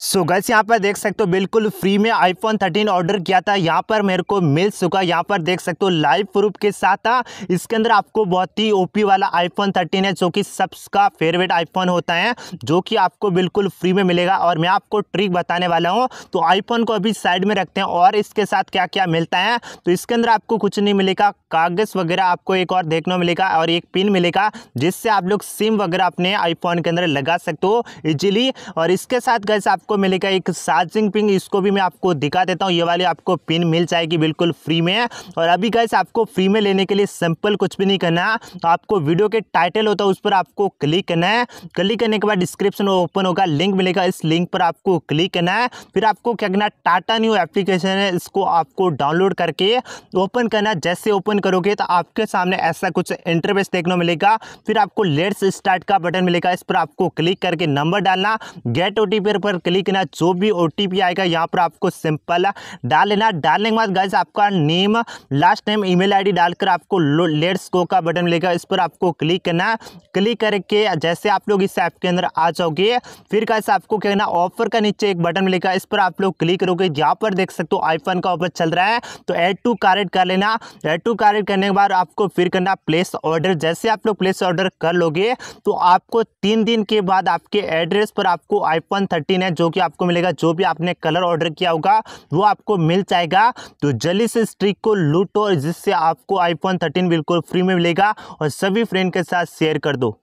सो so gas यहाँ पर देख सकते हो बिल्कुल फ्री में आईफोन 13 ऑर्डर किया था यहाँ पर मेरे को मिल चुका यहाँ पर देख सकते हो लाइव प्रूफ के साथ था इसके अंदर आपको बहुत ही ओपी वाला आईफोन 13 है जो कि सबका फेवरेट आईफोन होता है जो कि आपको बिल्कुल फ्री में मिलेगा और मैं आपको ट्रिक बताने वाला हूँ तो आईफोन को अभी साइड में रखते हैं और इसके साथ क्या क्या मिलता है तो इसके अंदर आपको कुछ नहीं मिलेगा कागज़ वगैरह आपको एक और देखना मिलेगा और एक पिन मिलेगा जिससे आप लोग सिम वगैरह अपने आईफोन के अंदर लगा सकते हो ईजिली और इसके साथ गैस आप आपको मिलेगा एक चार्जिंग पिन इसको भी मैं आपको दिखा देता हूँ ये वाली आपको पिन मिल जाएगी बिल्कुल फ्री में और अभी गैस आपको फ्री में लेने के लिए सिंपल कुछ भी नहीं करना तो आपको वीडियो के टाइटल होता है उस पर आपको क्लिक करना है क्लिक करने के बाद डिस्क्रिप्शन ओपन होगा लिंक मिलेगा इस लिंक पर आपको क्लिक करना है फिर आपको क्या करना टाटा न्यू एप्लीकेशन है इसको आपको डाउनलोड करके ओपन करना जैसे ओपन करोगे तो आपके सामने ऐसा कुछ इंटरवेस देखने को मिलेगा फिर आपको लेट्स स्टार्ट का बटन मिलेगा इस पर आपको क्लिक करके नंबर डालना गेट ओ पर क्लिक क्लिक ना जो भी ओ आएगा यहाँ पर आपको सिंपल डाल लेना डालने के बाद गाइज आपका name last name email ID डालकर आपको लेट्स गो का बटन मिलेगा इस पर आपको क्लिक करना क्लिक करके जैसे आप लोग इस ऐप के अंदर आ जाओगे फिर कैसे आपको क्या करना ऑफर का नीचे एक बटन मिलेगा इस पर आप लोग क्लिक करोगे यहाँ पर देख सकते हो आईफोन का ऑफर चल रहा है तो एड टू कार्ड कर लेना एड टू कार्ड करने के बाद आपको फिर करना प्लेस ऑर्डर जैसे आप लोग प्लेस ऑर्डर कर लोगे तो आपको तीन दिन के बाद आपके एड्रेस पर आपको आईफोन थर्टीन है जो जो कि आपको मिलेगा जो भी आपने कलर ऑर्डर किया होगा वो आपको मिल जाएगा तो जल्दी से इस ट्रिक को लूटो जिससे आपको आईफोन थर्टीन बिल्कुल फ्री में मिलेगा और सभी फ्रेंड के साथ शेयर कर दो